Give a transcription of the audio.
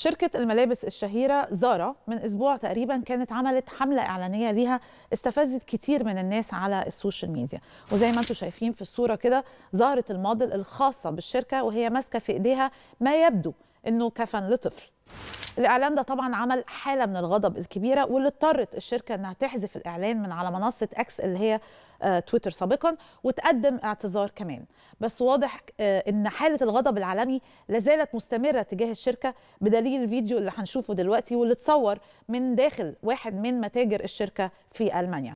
شركة الملابس الشهيرة زارا من أسبوع تقريبا كانت عملت حملة إعلانية ليها استفزت كتير من الناس على السوشيال ميديا وزي ما أنتم شايفين في الصورة كده ظهرت الموديل الخاصة بالشركة وهي ماسكة في إيديها ما يبدو أنه كفن لطفل الاعلان ده طبعا عمل حاله من الغضب الكبيره واللي اضطرت الشركه انها تحذف الاعلان من على منصه اكس اللي هي آه، تويتر سابقا وتقدم اعتذار كمان بس واضح آه، ان حاله الغضب العالمي لازالت مستمره تجاه الشركه بدليل الفيديو اللي هنشوفه دلوقتي واللي اتصور من داخل واحد من متاجر الشركه في المانيا